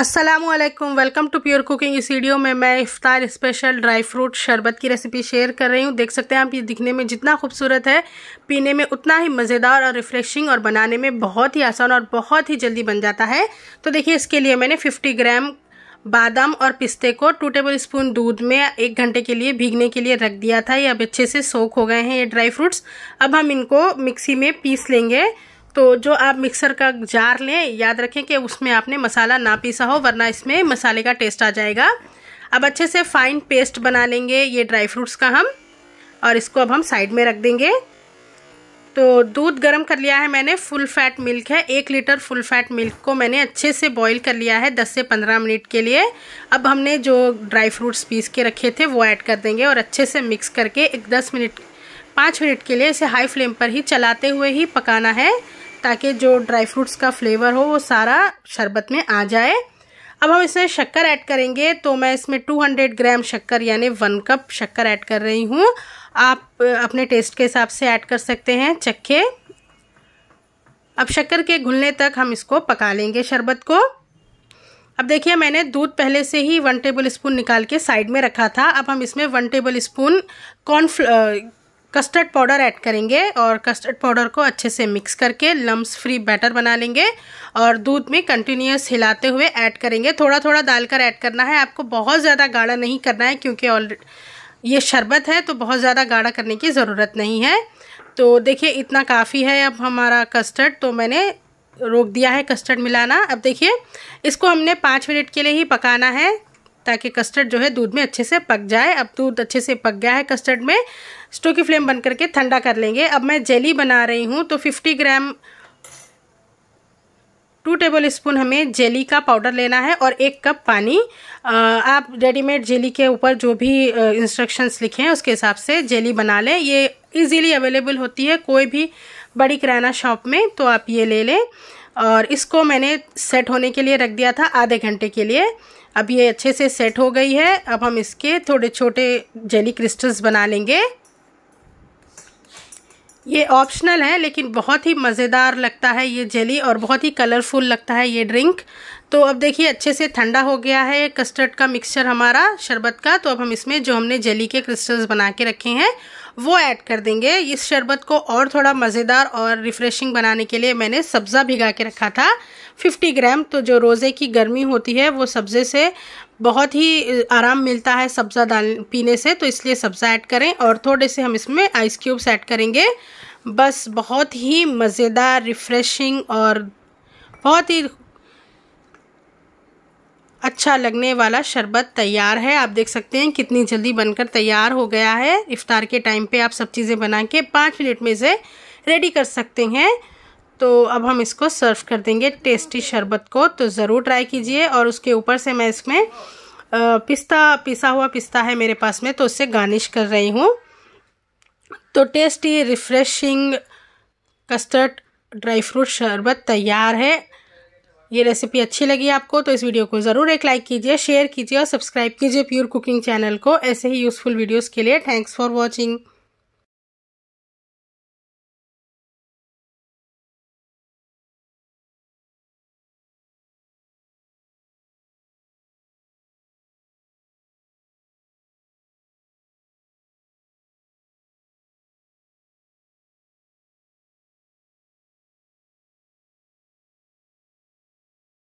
Aslam welcome to pure cooking इस video में मैं इफ़ार स्पेशल ड्राई फ्रूट शरबत की रेसिपी शेयर कर रही हूँ देख सकते हैं आप ये दिखने में जितना खूबसूरत है पीने में उतना ही मज़ेदार और रिफ़्रेशिंग और बनाने में बहुत ही आसान और बहुत ही जल्दी बन जाता है तो देखिए इसके लिए मैंने 50 ग्राम बादाम और पिस्ते को टू टेबल स्पून दूध में एक घंटे के लिए भीगने के लिए रख दिया था ये अब अच्छे से सोख हो गए हैं ये ड्राई फ्रूट्स अब हम इनको मिक्सी में पीस लेंगे तो जो आप मिक्सर का जार लें याद रखें कि उसमें आपने मसाला ना पीसा हो वरना इसमें मसाले का टेस्ट आ जाएगा अब अच्छे से फाइन पेस्ट बना लेंगे ये ड्राई फ्रूट्स का हम और इसको अब हम साइड में रख देंगे तो दूध गर्म कर लिया है मैंने फुल फैट मिल्क है एक लीटर फुल फैट मिल्क को मैंने अच्छे से बॉईल कर लिया है 10 से 15 मिनट के लिए अब हमने जो ड्राई फ्रूट्स पीस के रखे थे वो ऐड कर देंगे और अच्छे से मिक्स करके एक 10 मिनट 5 मिनट के लिए इसे हाई फ्लेम पर ही चलाते हुए ही पकाना है ताकि जो ड्राई फ्रूट्स का फ्लेवर हो वो सारा शरबत में आ जाए अब हम इसमें शक्कर ऐड करेंगे तो मैं इसमें 200 ग्राम शक्कर यानी वन कप शक्कर ऐड कर रही हूँ आप अपने टेस्ट के हिसाब से ऐड कर सकते हैं चखे अब शक्कर के घुलने तक हम इसको पका लेंगे शरबत को अब देखिए मैंने दूध पहले से ही वन टेबल स्पून निकाल के साइड में रखा था अब हम इसमें वन टेबल स्पून कॉर्नफ्ल कस्टर्ड पाउडर ऐड करेंगे और कस्टर्ड पाउडर को अच्छे से मिक्स करके लम्स फ्री बैटर बना लेंगे और दूध में कंटिन्यूस हिलाते हुए ऐड करेंगे थोड़ा थोड़ा डालकर ऐड करना है आपको बहुत ज़्यादा गाढ़ा नहीं करना है क्योंकि ऑलरेडी ये शरबत है तो बहुत ज़्यादा गाढ़ा करने की ज़रूरत नहीं है तो देखिए इतना काफ़ी है अब हमारा कस्टर्ड तो मैंने रोक दिया है कस्टर्ड मिलाना अब देखिए इसको हमने पाँच मिनट के लिए ही पकाना है ताकि कस्टर्ड जो है दूध में अच्छे से पक जाए अब दूध अच्छे से पक गया है कस्टर्ड में स्टो की फ्लेम बंद करके ठंडा कर लेंगे अब मैं जेली बना रही हूँ तो 50 ग्राम टू टेबल स्पून हमें जेली का पाउडर लेना है और एक कप पानी आप रेडीमेड जेली के ऊपर जो भी इंस्ट्रक्शंस लिखे हैं उसके हिसाब से जेली बना लें ये इजीली अवेलेबल होती है कोई भी बड़ी किराना शॉप में तो आप ये ले लें और इसको मैंने सेट होने के लिए रख दिया था आधे घंटे के लिए अब ये अच्छे से सेट हो गई है अब हम इसके थोड़े छोटे जेली क्रिस्टल्स बना लेंगे ये ऑप्शनल है लेकिन बहुत ही मज़ेदार लगता है ये जेली और बहुत ही कलरफुल लगता है ये ड्रिंक तो अब देखिए अच्छे से ठंडा हो गया है कस्टर्ड का मिक्सचर हमारा शरबत का तो अब हम इसमें जो हमने जेली के क्रिस्टल्स बना के रखे हैं वो ऐड कर देंगे इस शरबत को और थोड़ा मज़ेदार और रिफ़्रेशिंग बनाने के लिए मैंने सब्ज़ा भिगा के रखा था 50 ग्राम तो जो रोज़े की गर्मी होती है वो सब्ज़े से बहुत ही आराम मिलता है सब्ज़ा डाल पीने से तो इसलिए सब्ज़ा ऐड करें और थोड़े से हम इसमें आइस क्यूब्स ऐड करेंगे बस बहुत ही मज़ेदार रिफ़्रेशिंग और बहुत ही अच्छा लगने वाला शरबत तैयार है आप देख सकते हैं कितनी जल्दी बनकर तैयार हो गया है इफ़ार के टाइम पे आप सब चीज़ें बना के पाँच मिनट में इसे रेडी कर सकते हैं तो अब हम इसको सर्व कर देंगे टेस्टी शरबत को तो ज़रूर ट्राई कीजिए और उसके ऊपर से मैं इसमें पिस्ता पिसा हुआ पिस्ता है मेरे पास में तो उससे गार्निश कर रही हूँ तो tasty refreshing custard dry fruit शरबत तैयार है ये रेसिपी अच्छी लगी आपको तो इस वीडियो को ज़रूर एक लाइक कीजिए शेयर कीजिए और सब्सक्राइब कीजिए प्योर कुकिंग चैनल को ऐसे ही यूज़फुल वीडियोज़ के लिए थैंक्स फॉर वॉचिंग